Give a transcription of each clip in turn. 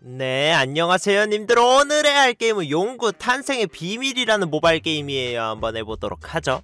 네 안녕하세요 님들 오늘의 할 게임은 용구 탄생의 비밀이라는 모바일 게임이에요 한번 해보도록 하죠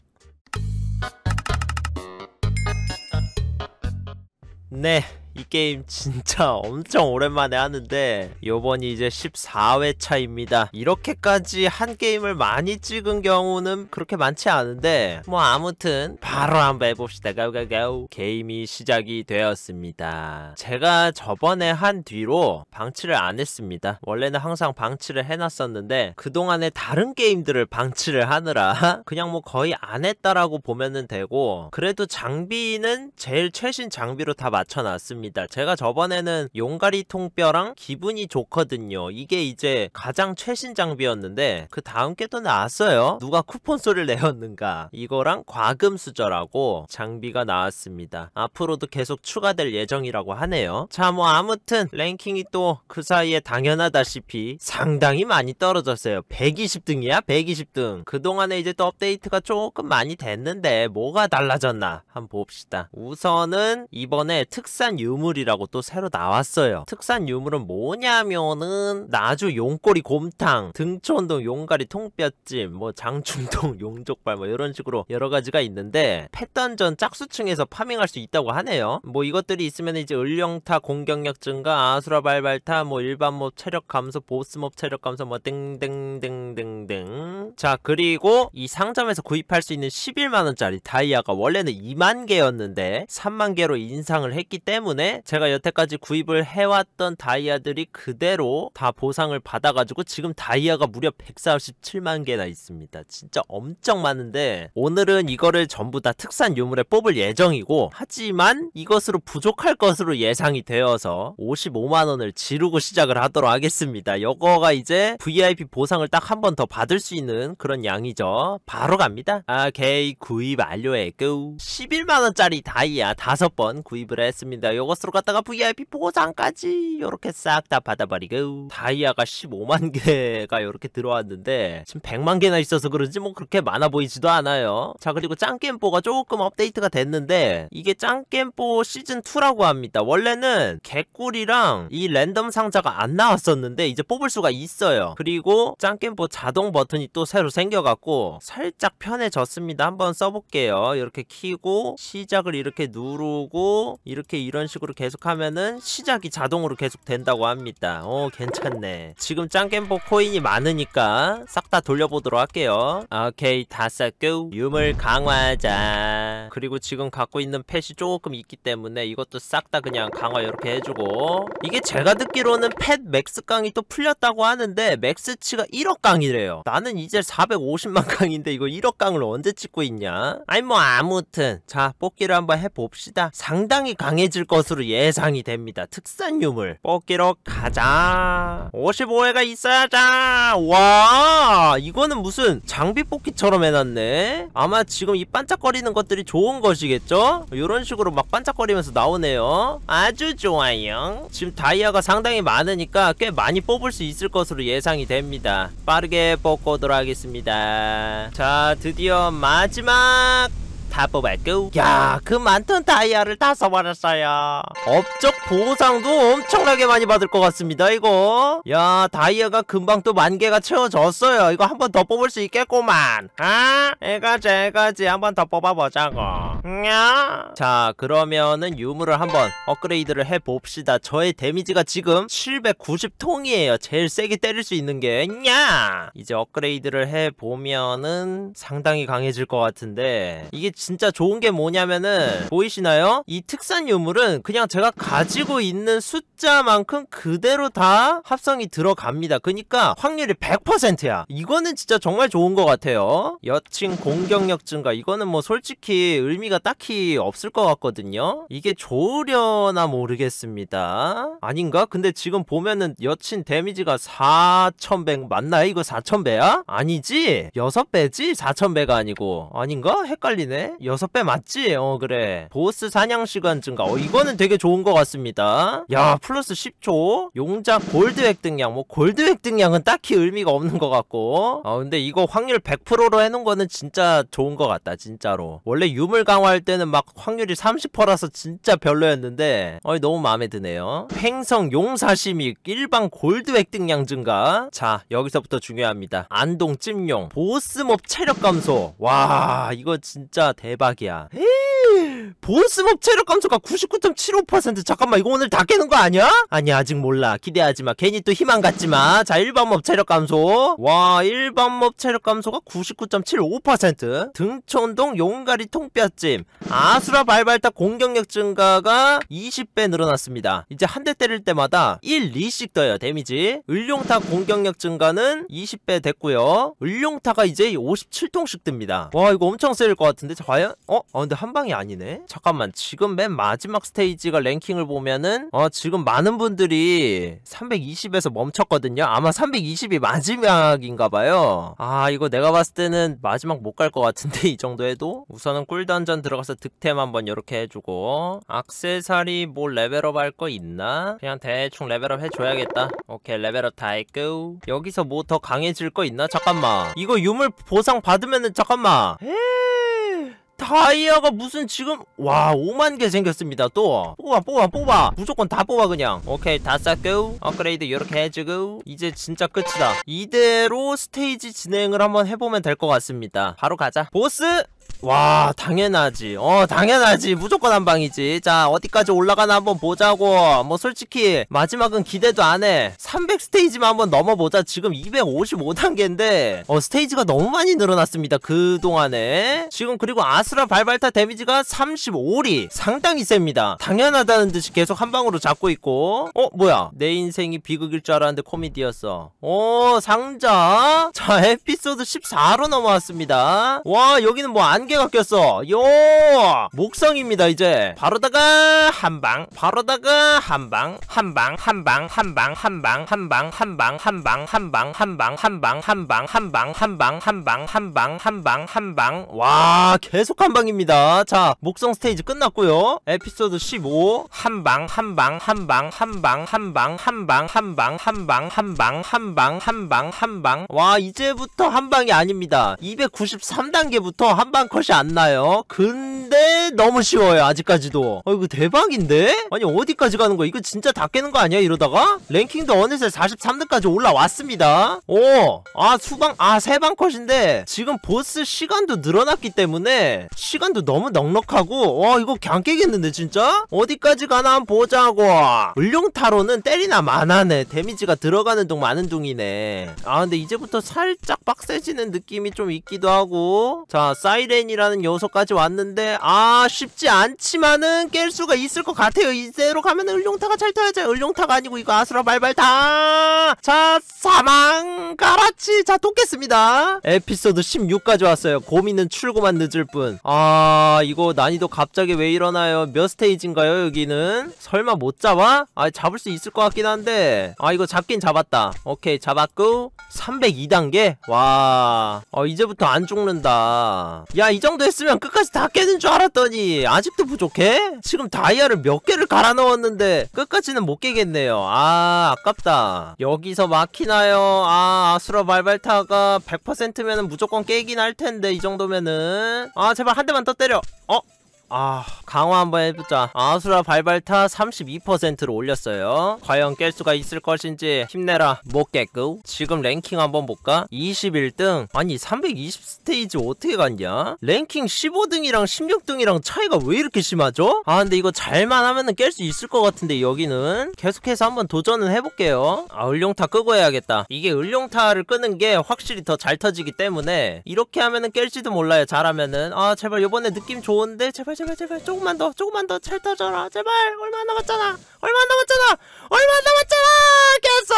네이 게임 진짜 엄청 오랜만에 하는데 요번이 이제 14회차입니다 이렇게까지 한 게임을 많이 찍은 경우는 그렇게 많지 않은데 뭐 아무튼 바로 한번 해봅시다 가우가우 게임이 시작이 되었습니다 제가 저번에 한 뒤로 방치를 안 했습니다 원래는 항상 방치를 해놨었는데 그동안에 다른 게임들을 방치를 하느라 그냥 뭐 거의 안 했다라고 보면은 되고 그래도 장비는 제일 최신 장비로 다 맞춰놨습니다 있습니다. 제가 저번에는 용가리 통뼈랑 기분이 좋거든요. 이게 이제 가장 최신 장비였는데 그 다음 게 또 나왔어요. 누가 쿠폰 소리를 내었는가. 이거랑 과금수저라고 장비가 나왔습니다. 앞으로도 계속 추가될 예정이라고 하네요. 자뭐 아무튼 랭킹이 또 그 사이에 당연하다시피 상당히 많이 떨어졌어요. 120등이야? 120등. 그동안에 이제 또 업데이트가 조금 많이 됐는데 뭐가 달라졌나 한번 봅시다. 우선은 이번에 특산 유 유물이라고 또 새로 나왔어요. 특산 유물은 뭐냐면은 나주 용꼬리 곰탕, 등촌동 용가리 통뼈찜, 뭐 장충동 용족발 뭐 이런 식으로 여러 가지가 있는데 패던전 짝수층에서 파밍할 수 있다고 하네요. 뭐 이것들이 있으면 이제 을령타 공격력 증가, 아수라 발발타, 뭐 일반 몹 체력 감소, 보스 몹 체력 감소 뭐 등등등등등 자 그리고 이 상점에서 구입할 수 있는 11만원짜리 다이아가 원래는 2만개였는데 3만개로 인상을 했기 때문에 때문에 제가 여태까지 구입을 해왔던 다이아들이 그대로 다 보상을 받아가지고 지금 다이아가 무려 147만 개나 있습니다. 진짜 엄청 많은데 오늘은 이거를 전부 다 특산 유물에 뽑을 예정이고 하지만 이것으로 부족할 것으로 예상이 되어서 55만원을 지르고 시작을 하도록 하겠습니다. 이거가 이제 VIP 보상을 딱 한 번 더 받을 수 있는 그런 양이죠. 바로 갑니다. 아, 개 구입 완료했고 11만원짜리 다이아 5번 구입을 했습니다. 요거 보스로 갔다가 VIP 보상까지 이렇게 싹 다 받아버리고 다이아가 15만 개가 이렇게 들어왔는데 지금 100만 개나 있어서 그런지 뭐 그렇게 많아 보이지도 않아요. 자 그리고 짱겜보가 조금 업데이트가 됐는데 이게 짱겜보 시즌2라고 합니다. 원래는 개꿀이랑 이 랜덤 상자가 안 나왔었는데 이제 뽑을 수가 있어요. 그리고 짱겜보 자동 버튼이 또 새로 생겨갖고 살짝 편해졌습니다. 한번 써볼게요. 이렇게 키고 시작을 이렇게 누르고 이렇게 이런 식으로 계속하면은 시작이 자동으로 계속 된다고 합니다 어 괜찮네 지금 짱겜보 코인이 많으니까 싹 다 돌려보도록 할게요 오케이 다 쌌고 유물 강화자 그리고 지금 갖고 있는 펫이 조금 있기 때문에 이것도 싹 다 그냥 강화 이렇게 해주고 이게 제가 듣기로는 펫 맥스 강이 또 풀렸다고 하는데 맥스치가 1억 강이래요 나는 이제 450만 강인데 이거 1억 강을 언제 찍고 있냐 아니 뭐 아무튼 자 뽑기를 한번 해봅시다 상당히 강해질 것 것으로 예상이 됩니다. 특산 유물 뽑기로 가자. 55회가 있어야자. 와 이거는 무슨 장비 뽑기처럼 해놨네. 아마 지금 이 반짝거리는 것들이 좋은 것이겠죠? 이런 식으로 막 반짝거리면서 나오네요. 아주 좋아요. 지금 다이아가 상당히 많으니까 꽤 많이 뽑을 수 있을 것으로 예상이 됩니다. 빠르게 뽑고 돌아가겠습니다. 자 드디어 마지막 다 뽑았고 야그 많던 다이아를 다 써버렸어요 업적 보상도 엄청나게 많이 받을 것 같습니다 이거 야 다이아가 금방 또 만개가 채워졌어요 이거 한번 더 뽑을 수 있겠구만 아 이거지 이거지 한번 더 뽑아보자고 야. 자 그러면은 유물을 한번 업그레이드를 해봅시다 저의 데미지가 지금 790통이에요 제일 세게 때릴 수 있는 게야 이제 업그레이드를 해보면은 상당히 강해질 것 같은데 이게 진짜 좋은 게 뭐냐면은 보이시나요? 이 특산 유물은 그냥 제가 가지고 있는 숫자만큼 그대로 다 합성이 들어갑니다. 그러니까 확률이 100%야. 이거는 진짜 정말 좋은 것 같아요. 여친 공격력 증가 이거는 뭐 솔직히 의미가 딱히 없을 것 같거든요. 이게 좋으려나 모르겠습니다. 아닌가? 근데 지금 보면은 여친 데미지가 4,100맞나 이거 4,000배야? 아니지? 6배지? 4,000배가 아니고 아닌가? 헷갈리네. 배? 여섯 배 맞지? 어 그래 보스 사냥 시간 증가 어 이거는 되게 좋은 것 같습니다 야 플러스 10초 용자 골드 획득량 뭐 골드 획득량은 딱히 의미가 없는 것 같고 어 근데 이거 확률 100%로 해놓은 거는 진짜 좋은 것 같다 진짜로 원래 유물 강화할 때는 막 확률이 30%라서 진짜 별로였는데 어이 너무 마음에 드네요 횡성 용사심이 일반 골드 획득량 증가 자 여기서부터 중요합니다 안동 찜용 보스몹 체력 감소 와 이거 진짜 대박이야 보스몹 체력 감소가 99.75% 잠깐만 이거 오늘 다 깨는 거 아니야? 아니 아직 몰라 기대하지마 괜히 또 희망 갖지마 자일반몹 체력 감소 와일반몹 체력 감소가 99.75% 등촌동 용가리 통뼈찜 아수라 발발타 공격력 증가가 20배 늘어났습니다 이제 한 대 때릴 때마다 1, 2씩 떠요 데미지 을룡타 공격력 증가는 20배 됐고요 을룡타가 이제 57통씩 듭니다 와 이거 엄청 세일 것 같은데 자, 과연? 어? 어 근데 한 방이 아니네? 잠깐만 지금 맨 마지막 스테이지가 랭킹을 보면은 어 지금 많은 분들이 320에서 멈췄거든요? 아마 320이 마지막인가봐요 아 이거 내가 봤을 때는 마지막 못 갈 것 같은데 이 정도 해도? 우선은 꿀던전 들어가서 득템 한번 이렇게 해주고 악세사리 뭐 레벨업 할 거 있나? 그냥 대충 레벨업 해줘야겠다 오케이 레벨업 다 했고 여기서 뭐 더 강해질 거 있나? 잠깐만 이거 유물 보상 받으면은 잠깐만 에이... 타이어가 무슨 지금 와 5만 개 생겼습니다 또 뽑아 뽑아 뽑아 무조건 다 뽑아 그냥 오케이 다 쌓고 업그레이드 이렇게 해주고 이제 진짜 끝이다 이대로 스테이지 진행을 한번 해보면 될 것 같습니다 바로 가자 보스 와 당연하지 어 당연하지 무조건 한방이지 자 어디까지 올라가나 한번 보자고 뭐 솔직히 마지막은 기대도 안해 300 스테이지만 한번 넘어보자 지금 255단계인데 어 스테이지가 너무 많이 늘어났습니다 그동안에 지금 그리고 아스라 발발타 데미지가 35리 상당히 셉니다 당연하다는 듯이 계속 한방으로 잡고 있고 어 뭐야 내 인생이 비극일 줄 알았는데 코미디였어 오 어, 상자 자 에피소드 14로 넘어왔습니다 와 여기는 뭐 안개 개가 꼈어 요 목성입니다 이제 바로다가 한방 바로다가 한방 한방 한방 한방 한방 한방 한방 한방 한방 한방 한방 한방 한방 한방 한방 한방 한방 한방 와 계속 한방입니다 자 목성 스테이지 끝났고요 에피소드 15 한방 한방 한방 한방 한방 한방 한방 한방 한방 한방 한방 한방 와 이제부터 한방이 아닙니다 293단계부터 한방 컷이 안 나요 근데 너무 쉬워요 아직까지도 어 이거 대박인데? 아니 어디까지 가는 거야 이거 진짜 다 깨는 거 아니야 이러다가? 랭킹도 어느새 43등까지 올라왔습니다 오 아 수방 아 세방 컷인데 지금 보스 시간도 늘어났기 때문에 시간도 너무 넉넉하고 와 이거 그 깨겠는데 진짜? 어디까지 가나 한번 보자고 물룡타로는 때리나 만하네 데미지가 들어가는 동 많은 동이네 아 근데 이제부터 살짝 빡세지는 느낌이 좀 있기도 하고 자 사이렌 샤인이라는 요소까지 왔는데 아 쉽지 않지만은 깰 수가 있을 것 같아요 이대로 가면 을룡타가 잘 타야죠 을룡타가 아니고 이거 아수라 발발타자 사망 가라치 자 돕겠습니다 에피소드 16까지 왔어요 고민은 출고만 늦을 뿐 아 이거 난이도 갑자기 왜 일어나요 몇 스테이지인가요 여기는 설마 못 잡아? 아 잡을 수 있을 것 같긴 한데 아 이거 잡긴 잡았다 오케이 잡았고 302단계 와 어, 이제부터 안 죽는다 야이 정도 했으면 끝까지 다 깨는 줄 알았더니 아직도 부족해? 지금 다이아를 몇 개를 갈아 넣었는데 끝까지는 못 깨겠네요 아 아깝다 여기서 막히나요 아 아수라 발발타가 1 0 0면 무조건 깨긴 할 텐데 이 정도면은 아 제발 한 대만 더 때려 어? 아 강화 한번 해보자 아수라 발발타 32%로 올렸어요 과연 깰 수가 있을 것인지 힘내라 못 깨끄 지금 랭킹 한번 볼까 21등 아니 320 스테이지 어떻게 갔냐 랭킹 15등이랑 16등이랑 차이가 왜 이렇게 심하죠 아 근데 이거 잘만 하면은 깰 수 있을 것 같은데 여기는 계속해서 한번 도전을 해볼게요 아 을룡타 끄고 해야겠다 이게 을룡타를 끄는 게 확실히 더 잘 터지기 때문에 이렇게 하면은 깰지도 몰라요 잘하면은 아 제발 요번에 느낌 좋은데 제발 제발 제발 제발 조금만 더 조금만 더찰터져라 제발 얼마 안 남았잖아 얼마 안 남았잖아 얼마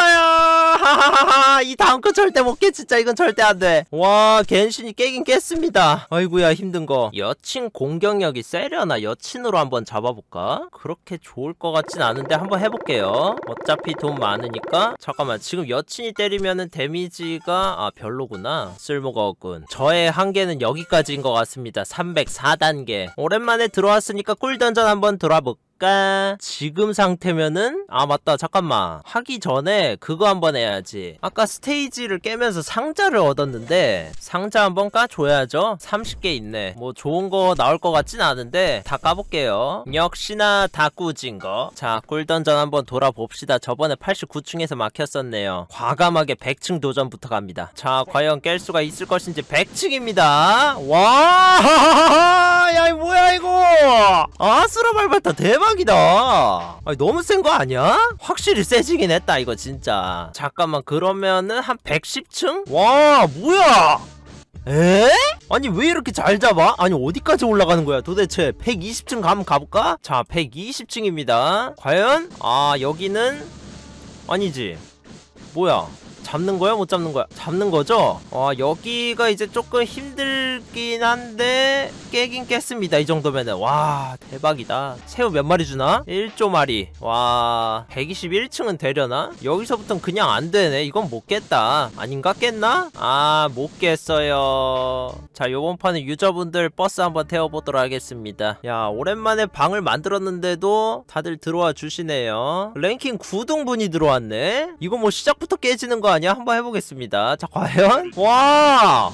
안 남았잖아 깼어요 이 다음 거 절대 못 깨 진짜 이건 절대 안돼와 겐신이 깨긴 깼습니다 아이구야 힘든 거 여친 공격력이 세려나 여친으로 한번 잡아볼까 그렇게 좋을 것 같진 않은데 한번 해볼게요 어차피 돈 많으니까 잠깐만 지금 여친이 때리면은 데미지가 아 별로구나 쓸모가 없군 저의 한계는 여기까지인 것 같습니다 304단계 오랜만에 안에 들어왔으니까 꿀 던전 한번 돌아볼까? 그러니까 지금 상태면은 아 맞다 잠깐만 하기 전에 그거 한번 해야지 아까 스테이지를 깨면서 상자를 얻었는데 상자 한번 까줘야죠 30개 있네 뭐 좋은 거 나올 것 같진 않은데 다 까볼게요 역시나 다 꾸진 거자 꿀던전 한번 돌아봅시다 저번에 89층에서 막혔었네요 과감하게 100층 도전부터 갑니다 자 과연 깰 수가 있을 것인지 100층입니다 와야 뭐야 이거 아수라 밟았다 대박 대박이다 아니, 너무 센 거 아니야? 확실히 세지긴 했다 이거 진짜 잠깐만 그러면은 한 110층? 와 뭐야 에? 아니 왜 이렇게 잘 잡아? 아니 어디까지 올라가는 거야 도대체 120층 가면 가볼까? 자 120층입니다 과연? 아 여기는 아니지 뭐야 잡는 거야? 못 잡는 거야? 잡는 거죠? 와 여기가 이제 조금 힘들긴 한데 깨긴 깼습니다 이 정도면은 와 대박이다 새우 몇 마리 주나? 1조 마리 와 121층은 되려나? 여기서부턴 그냥 안 되네 이건 못 깼다 아닌가 깼나? 아못 깼어요 자 요번 판은 유저분들 버스 한번 태워보도록 하겠습니다 야 오랜만에 방을 만들었는데도 다들 들어와 주시네요 랭킹 9등분이 들어왔네 이거 뭐 시작부터 깨지는 거야 아니야? 한번 해보겠습니다 자 과연? 와!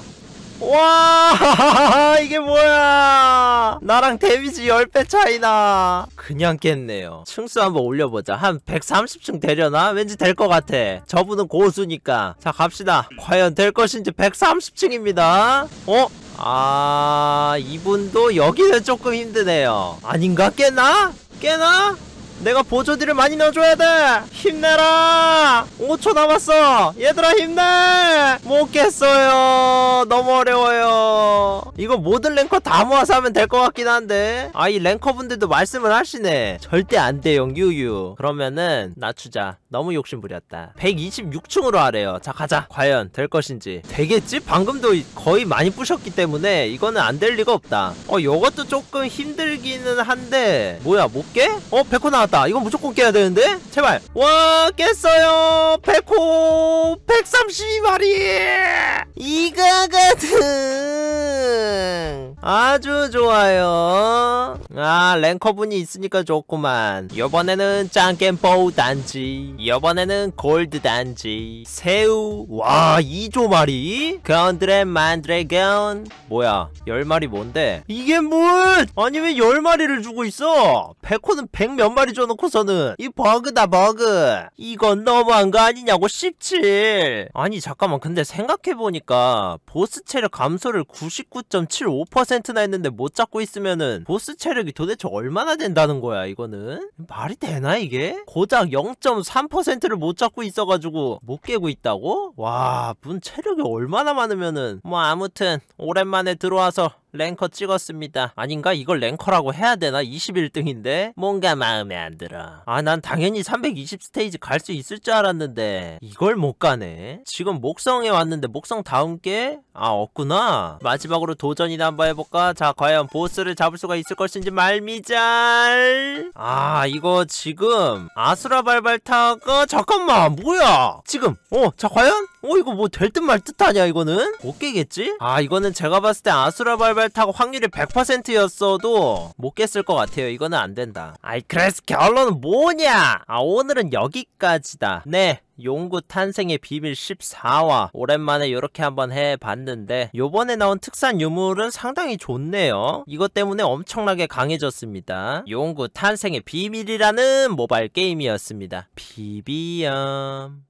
와 이게 뭐야 나랑 데미지 10배 차이나 그냥 깼네요 층수 한번 올려보자 한 130층 되려나? 왠지 될 것 같아 저분은 고수니까 자 갑시다 과연 될 것인지 130층입니다 어? 아 이분도 여기는 조금 힘드네요 아닌가? 깨나? 깨나? 내가 보조디를 많이 넣어줘야 돼! 힘내라! 5초 남았어! 얘들아 힘내! 못겠어요 너무 어려워요! 이거 모든 랭커 다 모아서 하면 될 것 같긴 한데 아 이 랭커분들도 말씀을 하시네 절대 안 돼요 유유 그러면은 낮추자 너무 욕심부렸다 126층으로 하래요 자 가자 과연 될 것인지 되겠지? 방금도 거의 많이 부셨기 때문에 이거는 안 될 리가 없다 어 요것도 조금 힘들기는 한데 뭐야 못 깨? 어 백호 나 나왔다 이건 무조건 깨야 되는데 제발 와 깼어요 백호 132마리 이가 가등 아주 좋아요 아 랭커분이 있으니까 좋구만 이번에는 짱겜보우 단지 이번에는 골드 단지 새우 와 2조 마리 건드레 만드래건 뭐야 10마리 뭔데 이게 뭔 아니 왜 10마리를 주고 있어 백호는 100 몇 마리 줘놓고서는 이 버그다 버그 이건 너무한 거 아니냐고 17 아니 잠깐만 근데 생각해보니까 보스 체력 감소를 99.75%나 했는데 못 잡고 있으면은 보스 체력 공력이 도대체 얼마나 된다는 거야 이거는 말이 되나 이게? 고작 0.3%를 못 잡고 있어가지고 못 깨고 있다고? 와문 체력이 얼마나 많으면은 뭐 아무튼 오랜만에 들어와서 랭커 찍었습니다. 아닌가? 이걸 랭커라고 해야 되나? 21등인데? 뭔가 마음에 안 들어. 아, 난 당연히 320 스테이지 갈 수 있을 줄 알았는데 이걸 못 가네. 지금 목성에 왔는데 목성 다음 게? 아, 없구나. 마지막으로 도전이나 한번 해볼까? 자, 과연 보스를 잡을 수가 있을 것인지 말미잘. 아, 이거 지금 아수라 발발타가 잠깐만, 뭐야? 지금, 어, 자, 과연? 어 이거 뭐될 듯 말 듯하냐 이거는? 못 깨겠지? 아 이거는 제가 봤을 때 아수라 발발 타고 확률이 100%였어도 못 깼을 것 같아요 이거는 안 된다 아이 그래서 결론은 뭐냐 아 오늘은 여기까지다 네 용구 탄생의 비밀 14화 오랜만에 이렇게 한번 해봤는데 요번에 나온 특산 유물은 상당히 좋네요 이것 때문에 엄청나게 강해졌습니다 용구 탄생의 비밀이라는 모바일 게임이었습니다 비비염